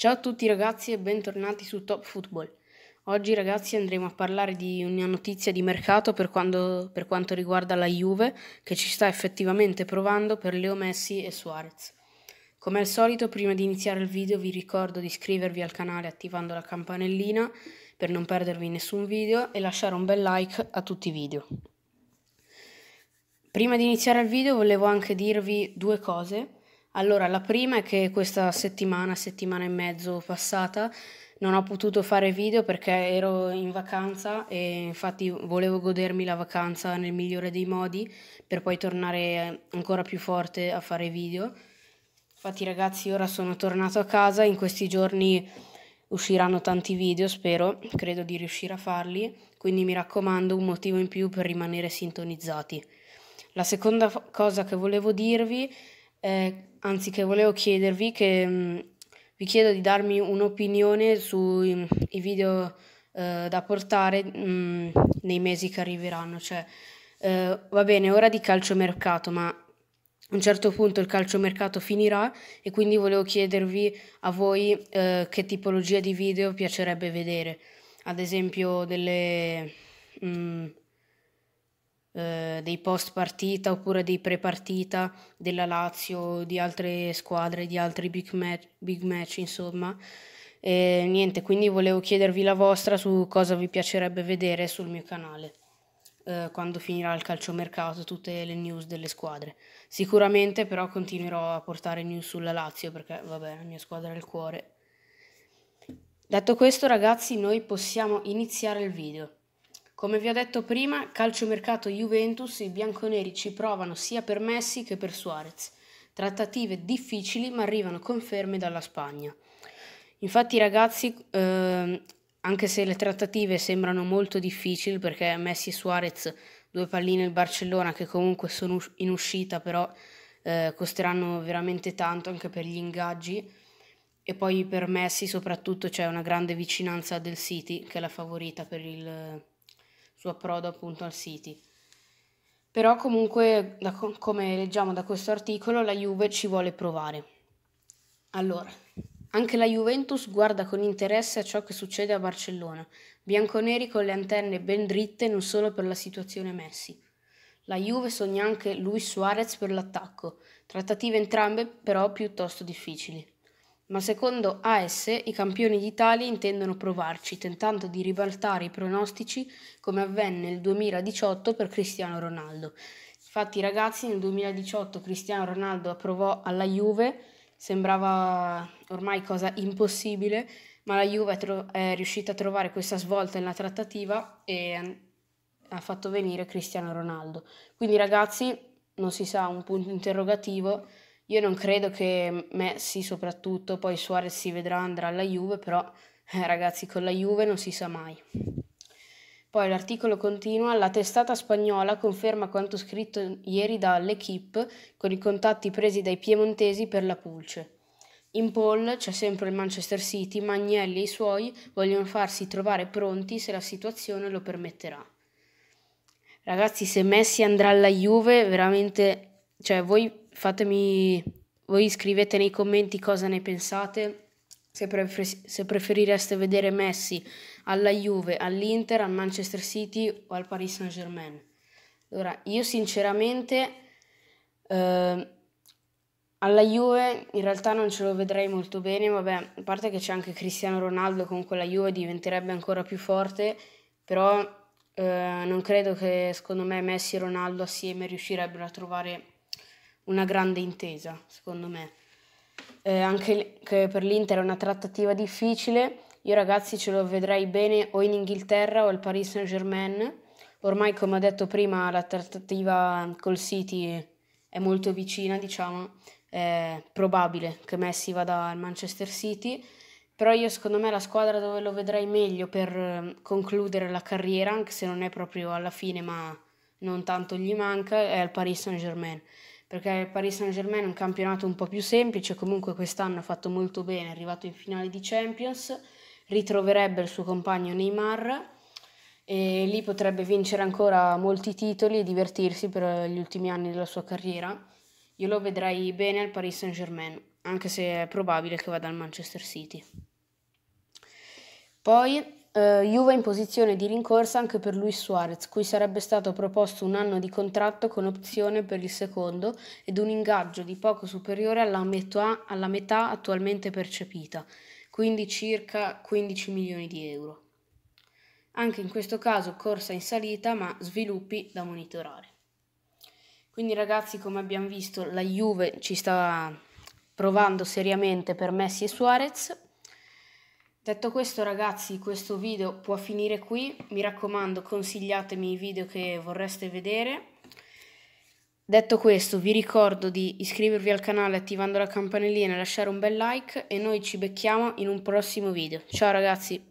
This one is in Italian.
Ciao a tutti ragazzi e bentornati su Top Football. Oggi ragazzi andremo a parlare di una notizia di mercato per, quando, per, quanto riguarda la Juve che ci sta effettivamente provando per Leo Messi e Suarez. Come al solito prima di iniziare il video vi ricordo di iscrivervi al canale attivando la campanellina per non perdervi nessun video e lasciare un bel like a tutti i video. Prima di iniziare il video volevo anche dirvi due cose. Allora, la prima è che questa settimana, settimana e mezzo passata, non ho potuto fare video perché ero in vacanza e infatti volevo godermi la vacanza nel migliore dei modi per poi tornare ancora più forte a fare video. Infatti ragazzi ora sono tornato a casa, in questi giorni usciranno tanti video, spero, credo di riuscire a farli, quindi mi raccomando un motivo in più per rimanere sintonizzati. La seconda cosa che volevo dirvi è eh, anzi che volevo chiedervi che mh, mm, vi chiedo di darmi un'opinione sui mm, video eh, da portare mh, mm, nei mesi che arriveranno. Cioè, eh, va bene, ora di calciomercato, ma a un certo punto il calciomercato finirà e quindi volevo chiedervi a voi eh, che tipologia di video piacerebbe vedere. Ad esempio delle... Mh, eh, dei post partita oppure dei pre partita della Lazio, di altre squadre, di altri big match, big match insomma. E niente, quindi volevo chiedervi la vostra su cosa vi piacerebbe vedere sul mio canale eh, quando finirà il calciomercato, tutte le news delle squadre. Sicuramente però continuerò a portare news sulla Lazio perché vabbè, la mia squadra è il cuore. Detto questo ragazzi, noi possiamo iniziare il video. Come vi ho detto prima, calciomercato Juventus, i bianconeri ci provano sia per Messi che per Suarez. Trattative difficili ma arrivano conferme dalla Spagna. Infatti ragazzi, eh, anche se le trattative sembrano molto difficili perché Messi e Suarez, due palline il Barcellona che comunque sono in uscita però eh, costeranno veramente tanto anche per gli ingaggi e poi per Messi soprattutto c'è una grande vicinanza del City che è la favorita per il su approdo appunto al City. Però comunque, da, come leggiamo da questo articolo, la Juve ci vuole provare. Allora, anche la Juventus guarda con interesse a ciò che succede a Barcellona, bianconeri con le antenne ben dritte non solo per la situazione Messi. La Juve sogna anche Luis Suarez per l'attacco, trattative entrambe però piuttosto difficili ma secondo AS i campioni d'Italia intendono provarci, tentando di ribaltare i pronostici come avvenne nel 2018 per Cristiano Ronaldo. Infatti ragazzi nel 2018 Cristiano Ronaldo approvò alla Juve, sembrava ormai cosa impossibile, ma la Juve è, tro- è riuscita a trovare questa svolta nella trattativa e ha fatto venire Cristiano Ronaldo. Quindi ragazzi non si sa, un punto interrogativo io non credo che Messi soprattutto, poi Suarez si vedrà, andrà alla Juve, però eh, ragazzi con la Juve non si sa mai. Poi l'articolo continua, la testata spagnola conferma quanto scritto ieri dall'Equipe con i contatti presi dai piemontesi per la pulce. In poll c'è sempre il Manchester City, ma Agnelli e i suoi vogliono farsi trovare pronti se la situazione lo permetterà. Ragazzi, se Messi andrà alla Juve, veramente cioè voi fatemi, voi scrivete nei commenti cosa ne pensate, se, prefer se preferireste vedere Messi alla Juve, all'Inter, al Manchester City o al Paris Saint Germain. Allora, io sinceramente eh, alla Juve in realtà non ce lo vedrei molto bene, vabbè, a parte che c'è anche Cristiano Ronaldo con quella Juve diventerebbe ancora più forte, però eh, non credo che secondo me Messi e Ronaldo assieme riuscirebbero a trovare una grande intesa, secondo me. Eh, anche per l'Inter è una trattativa difficile. Io ragazzi ce lo vedrei bene o in Inghilterra o al Paris Saint Germain. Ormai, come ho detto prima, la trattativa col City è molto vicina, diciamo. È probabile che Messi vada al Manchester City. Però io secondo me la squadra dove lo vedrei meglio per eh, concludere la carriera, anche se non è proprio alla fine, ma non tanto gli manca, è al Paris Saint Germain perché il Paris Saint-Germain è un campionato un po' più semplice, comunque quest'anno ha fatto molto bene, è arrivato in finale di Champions, ritroverebbe il suo compagno Neymar e lì potrebbe vincere ancora molti titoli e divertirsi per gli ultimi anni della sua carriera. Io lo vedrei bene al Paris Saint-Germain, anche se è probabile che vada al Manchester City. Poi Uh, Juve in posizione di rincorsa anche per Luis Suarez, cui sarebbe stato proposto un anno di contratto con opzione per il secondo ed un ingaggio di poco superiore alla metà, alla metà attualmente percepita, quindi circa 15 milioni di euro. Anche in questo caso corsa in salita, ma sviluppi da monitorare. Quindi ragazzi, come abbiamo visto, la Juve ci sta provando seriamente per Messi e Suarez Detto questo ragazzi questo video può finire qui, mi raccomando consigliatemi i video che vorreste vedere. Detto questo vi ricordo di iscrivervi al canale attivando la campanellina e lasciare un bel like e noi ci becchiamo in un prossimo video. Ciao ragazzi!